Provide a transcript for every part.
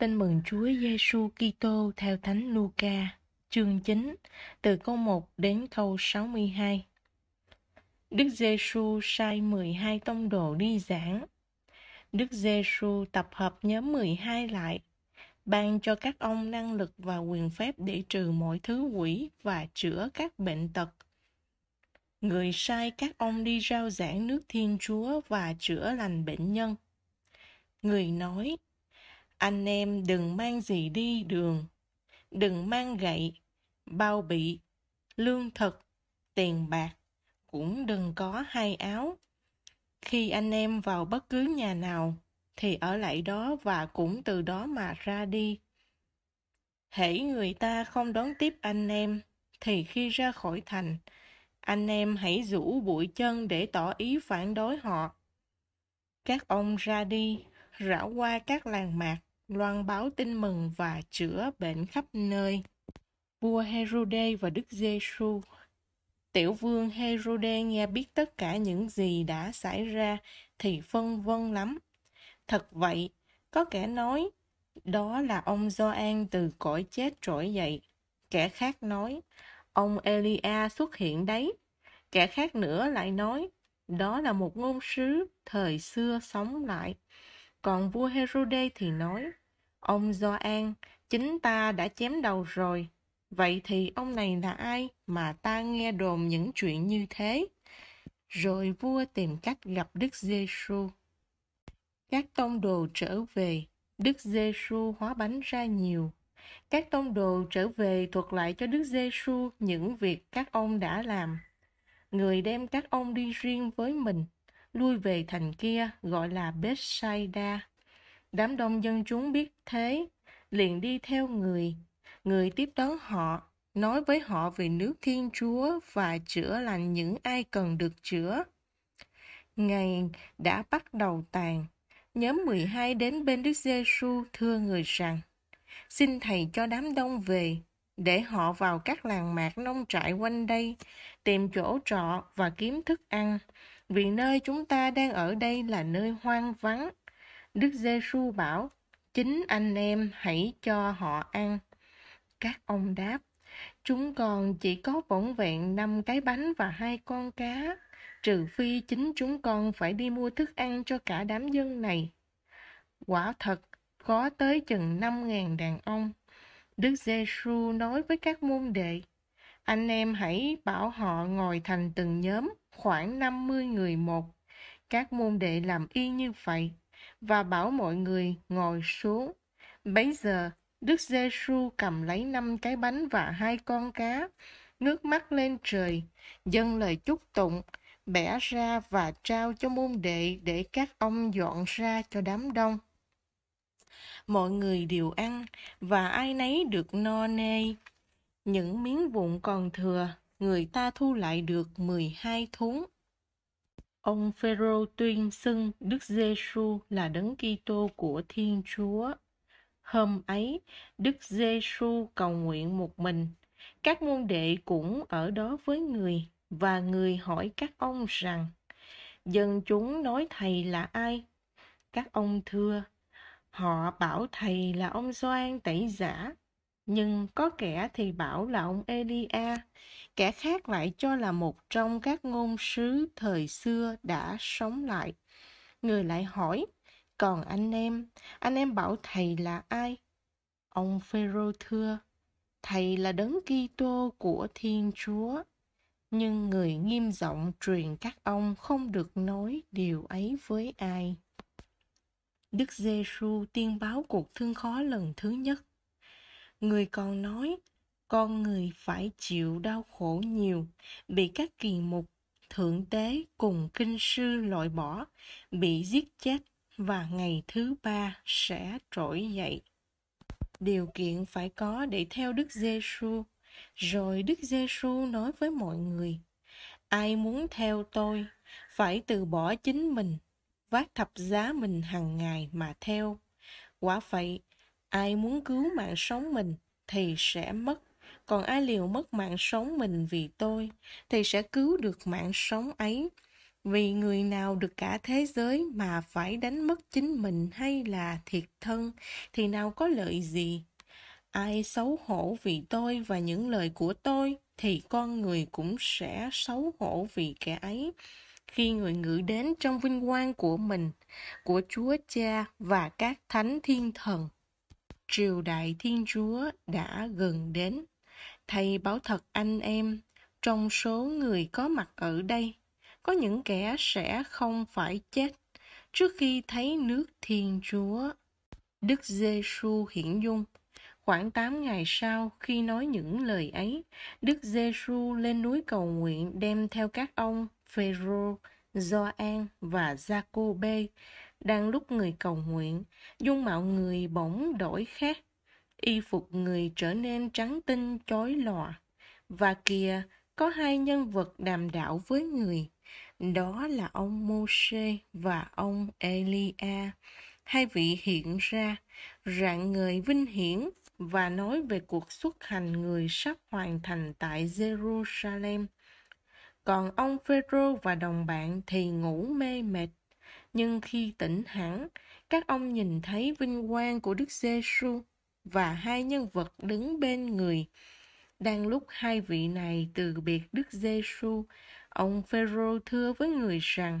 Tin mừng Chúa Giêsu Kitô theo Thánh Luca, chương 9, từ câu 1 đến câu 62. Đức Giêsu sai 12 tông đồ đi giảng. Đức Giêsu tập hợp nhóm 12 lại, ban cho các ông năng lực và quyền phép để trừ mọi thứ quỷ và chữa các bệnh tật. Người sai các ông đi rao giảng nước Thiên Chúa và chữa lành bệnh nhân. Người nói, anh em đừng mang gì đi đường, đừng mang gậy, bao bị, lương thực, tiền bạc, cũng đừng có hai áo. Khi anh em vào bất cứ nhà nào, thì ở lại đó và cũng từ đó mà ra đi. Hãy người ta không đón tiếp anh em, thì khi ra khỏi thành, anh em hãy rũ bụi chân để tỏ ý phản đối họ. Các ông ra đi, rảo qua các làng mạc, loan báo tin mừng và chữa bệnh khắp nơi. Vua Herode và Đức Giêsu. Tiểu vương Herode nghe biết tất cả những gì đã xảy ra thì phân vân lắm. Thật vậy, có kẻ nói đó là ông Gioan từ cõi chết trỗi dậy. Kẻ khác nói, ông Elia xuất hiện đấy. Kẻ khác nữa lại nói, đó là một ngôn sứ thời xưa sống lại. Còn vua Herode thì nói, Ông Gioan, chính ta đã chém đầu rồi. Vậy thì ông này là ai mà ta nghe đồn những chuyện như thế? Rồi vua tìm cách gặp Đức Giêsu. Các tông đồ trở về, Đức Giêsu hóa bánh ra nhiều. Các tông đồ trở về thuật lại cho Đức Giêsu những việc các ông đã làm. Người đem các ông đi riêng với mình, lui về thành kia gọi là Bethsaida Đám đông dân chúng biết thế, liền đi theo người. Người tiếp đón họ, nói với họ về nước Thiên Chúa và chữa lành những ai cần được chữa. Ngày đã bắt đầu tàn, nhóm mười hai đến bên Đức Giêsu thưa người rằng: "Xin thầy cho đám đông về để họ vào các làng mạc nông trại quanh đây, tìm chỗ trọ và kiếm thức ăn, vì nơi chúng ta đang ở đây là nơi hoang vắng Đức giê Giêsu bảo, chính anh em hãy cho họ ăn. Các ông đáp, chúng con chỉ có vỏn vẹn năm cái bánh và hai con cá, trừ phi chính chúng con phải đi mua thức ăn cho cả đám dân này. Quả thật, có tới chừng năm ngàn đàn ông. Đức giê Giêsu nói với các môn đệ, anh em hãy bảo họ ngồi thành từng nhóm khoảng 50 người một. Các môn đệ làm y như vậy và bảo mọi người ngồi xuống. Bấy giờ, Đức Giêsu cầm lấy năm cái bánh và hai con cá, ngước mắt lên trời, dâng lời chúc tụng, bẻ ra và trao cho môn đệ để các ông dọn ra cho đám đông. Mọi người đều ăn và ai nấy được no nê. Những miếng vụn còn thừa, người ta thu lại được 12 thúng. Ông Phêrô tuyên xưng Đức Giêsu là đấng Kitô của Thiên Chúa. Hôm ấy, Đức Giêsu cầu nguyện một mình. Các môn đệ cũng ở đó với người và người hỏi các ông rằng: Dân chúng nói thầy là ai? Các ông thưa: Họ bảo thầy là ông Gioan Tẩy giả nhưng có kẻ thì bảo là ông Elia, kẻ khác lại cho là một trong các ngôn sứ thời xưa đã sống lại. Người lại hỏi, còn anh em, anh em bảo thầy là ai? Ông Phêrô thưa, thầy là đấng Kitô của Thiên Chúa. Nhưng người nghiêm giọng truyền các ông không được nói điều ấy với ai. Đức Giêsu tiên báo cuộc thương khó lần thứ nhất người còn nói con người phải chịu đau khổ nhiều bị các kỳ mục thượng tế cùng kinh sư loại bỏ bị giết chết và ngày thứ ba sẽ trỗi dậy điều kiện phải có để theo đức giêsu rồi đức giêsu nói với mọi người ai muốn theo tôi phải từ bỏ chính mình vác thập giá mình hàng ngày mà theo quả vậy ai muốn cứu mạng sống mình thì sẽ mất còn ai liều mất mạng sống mình vì tôi thì sẽ cứu được mạng sống ấy vì người nào được cả thế giới mà phải đánh mất chính mình hay là thiệt thân thì nào có lợi gì ai xấu hổ vì tôi và những lời của tôi thì con người cũng sẽ xấu hổ vì kẻ ấy khi người ngự đến trong vinh quang của mình của chúa cha và các thánh thiên thần triều đại Thiên Chúa đã gần đến. Thầy bảo thật anh em, trong số người có mặt ở đây, có những kẻ sẽ không phải chết trước khi thấy nước Thiên Chúa. Đức giê Giêsu hiển dung. Khoảng tám ngày sau khi nói những lời ấy, Đức giê Giêsu lên núi cầu nguyện đem theo các ông Phêrô, Gioan và Giacôbê đang lúc người cầu nguyện dung mạo người bỗng đổi khác y phục người trở nên trắng tinh chói lòa và kìa có hai nhân vật đàm đạo với người đó là ông Môsê và ông Elia hai vị hiện ra rạng người vinh hiển và nói về cuộc xuất hành người sắp hoàn thành tại Jerusalem còn ông Phêrô và đồng bạn thì ngủ mê mệt nhưng khi tỉnh hẳn, các ông nhìn thấy vinh quang của Đức giê Giêsu và hai nhân vật đứng bên người. Đang lúc hai vị này từ biệt Đức giê Giêsu, ông Phêrô thưa với người rằng: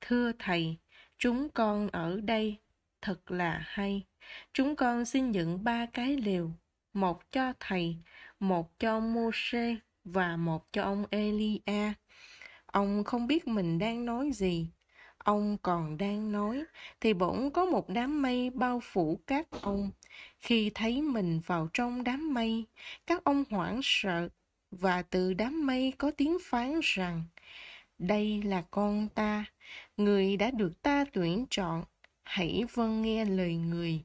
"Thưa thầy, chúng con ở đây thật là hay. Chúng con xin dựng ba cái lều, một cho thầy, một cho Mô-sê và một cho ông Elia." Ông không biết mình đang nói gì, Ông còn đang nói thì bỗng có một đám mây bao phủ các ông. Khi thấy mình vào trong đám mây, các ông hoảng sợ và từ đám mây có tiếng phán rằng đây là con ta, người đã được ta tuyển chọn, hãy vâng nghe lời người.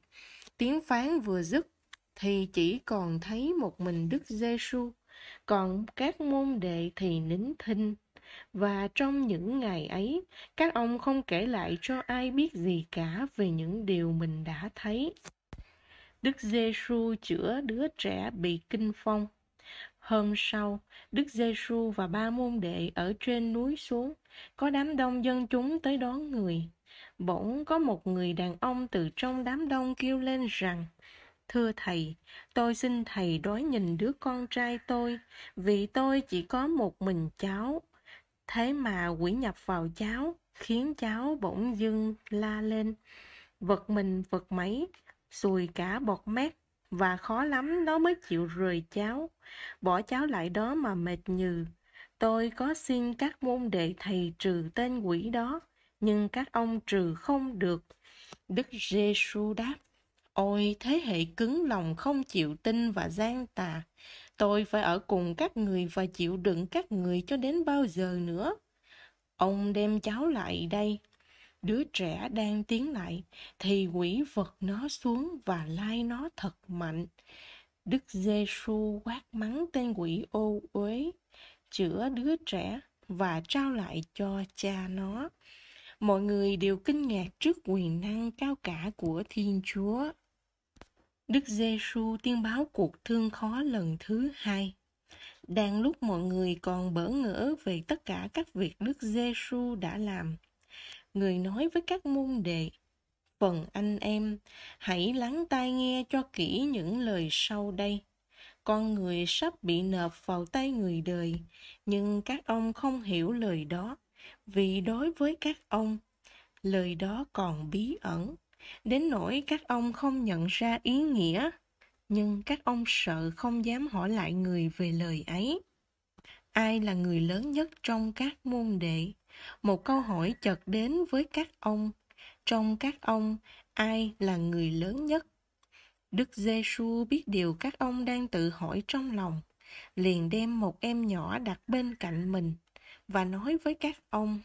Tiếng phán vừa dứt thì chỉ còn thấy một mình Đức Giêsu, còn các môn đệ thì nín thinh và trong những ngày ấy các ông không kể lại cho ai biết gì cả về những điều mình đã thấy đức giêsu chữa đứa trẻ bị kinh phong Hôm sau, Đức Giêsu và ba môn đệ ở trên núi xuống, có đám đông dân chúng tới đón người. Bỗng có một người đàn ông từ trong đám đông kêu lên rằng: "Thưa thầy, tôi xin thầy đói nhìn đứa con trai tôi, vì tôi chỉ có một mình cháu, Thế mà quỷ nhập vào cháu, khiến cháu bỗng dưng la lên. Vật mình vật mấy, xùi cả bọt mép và khó lắm nó mới chịu rời cháu. Bỏ cháu lại đó mà mệt nhừ. Tôi có xin các môn đệ thầy trừ tên quỷ đó, nhưng các ông trừ không được. Đức Giêsu đáp, Ôi, thế hệ cứng lòng không chịu tin và gian tà. Tôi phải ở cùng các người và chịu đựng các người cho đến bao giờ nữa. Ông đem cháu lại đây. Đứa trẻ đang tiến lại, thì quỷ vật nó xuống và lai nó thật mạnh. Đức Giêsu quát mắng tên quỷ ô uế, chữa đứa trẻ và trao lại cho cha nó. Mọi người đều kinh ngạc trước quyền năng cao cả của Thiên Chúa. Đức Giêsu tiên báo cuộc thương khó lần thứ hai. Đang lúc mọi người còn bỡ ngỡ về tất cả các việc Đức Giêsu đã làm, người nói với các môn đệ: "Phần anh em, hãy lắng tai nghe cho kỹ những lời sau đây. Con người sắp bị nộp vào tay người đời, nhưng các ông không hiểu lời đó, vì đối với các ông, lời đó còn bí ẩn." đến nỗi các ông không nhận ra ý nghĩa, nhưng các ông sợ không dám hỏi lại người về lời ấy. Ai là người lớn nhất trong các môn đệ? Một câu hỏi chợt đến với các ông. Trong các ông, ai là người lớn nhất? Đức Giêsu biết điều các ông đang tự hỏi trong lòng, liền đem một em nhỏ đặt bên cạnh mình và nói với các ông: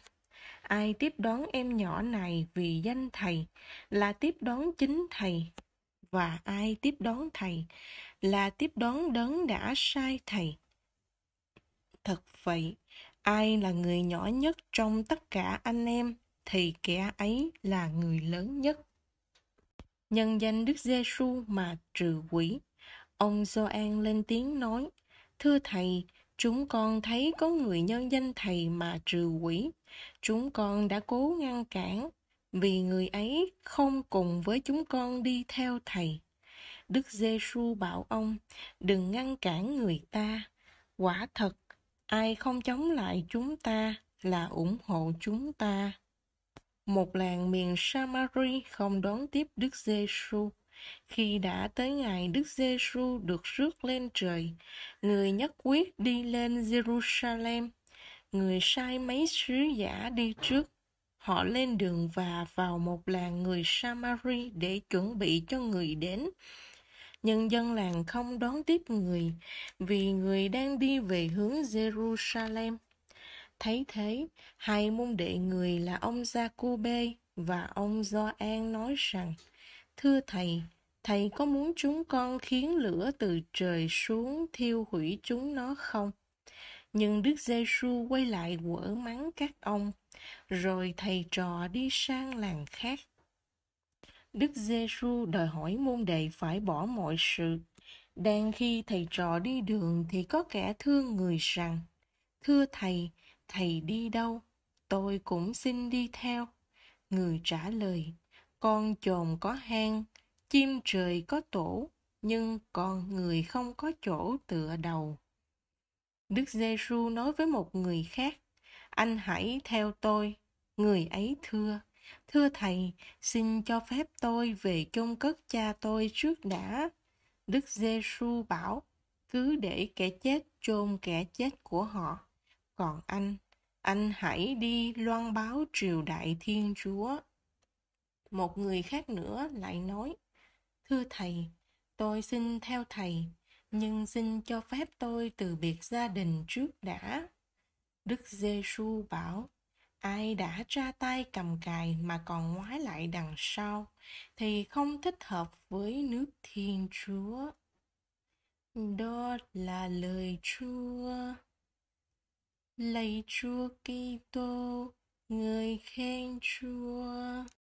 ai tiếp đón em nhỏ này vì danh thầy là tiếp đón chính thầy và ai tiếp đón thầy là tiếp đón đấng đã sai thầy thật vậy ai là người nhỏ nhất trong tất cả anh em thì kẻ ấy là người lớn nhất nhân danh đức giêsu mà trừ quỷ ông Gioan lên tiếng nói thưa thầy chúng con thấy có người nhân danh thầy mà trừ quỷ Chúng con đã cố ngăn cản vì người ấy không cùng với chúng con đi theo thầy. Đức giê Giêsu bảo ông, đừng ngăn cản người ta. Quả thật, ai không chống lại chúng ta là ủng hộ chúng ta. Một làng miền Samari không đón tiếp Đức giê Giêsu. Khi đã tới ngày Đức giê Giêsu được rước lên trời, người nhất quyết đi lên Jerusalem người sai mấy sứ giả đi trước họ lên đường và vào một làng người samari để chuẩn bị cho người đến nhân dân làng không đón tiếp người vì người đang đi về hướng jerusalem thấy thế hai môn đệ người là ông jacobê và ông Gioan nói rằng thưa thầy thầy có muốn chúng con khiến lửa từ trời xuống thiêu hủy chúng nó không nhưng Đức Giêsu quay lại quở mắng các ông, rồi thầy trò đi sang làng khác. Đức Giêsu đòi hỏi môn đệ phải bỏ mọi sự. Đang khi thầy trò đi đường thì có kẻ thương người rằng: "Thưa thầy, thầy đi đâu? Tôi cũng xin đi theo." Người trả lời: "Con chồn có hang, chim trời có tổ, nhưng con người không có chỗ tựa đầu." Đức giê Giêsu nói với một người khác, anh hãy theo tôi. Người ấy thưa, thưa thầy, xin cho phép tôi về chôn cất cha tôi trước đã. Đức giê Giêsu bảo, cứ để kẻ chết chôn kẻ chết của họ. Còn anh, anh hãy đi loan báo triều đại Thiên Chúa. Một người khác nữa lại nói, thưa thầy, tôi xin theo thầy nhưng xin cho phép tôi từ biệt gia đình trước đã. Đức Giêsu bảo, ai đã ra tay cầm cài mà còn ngoái lại đằng sau thì không thích hợp với nước Thiên Chúa. Đó là lời Chúa. Lạy Chúa Kitô, người khen Chúa.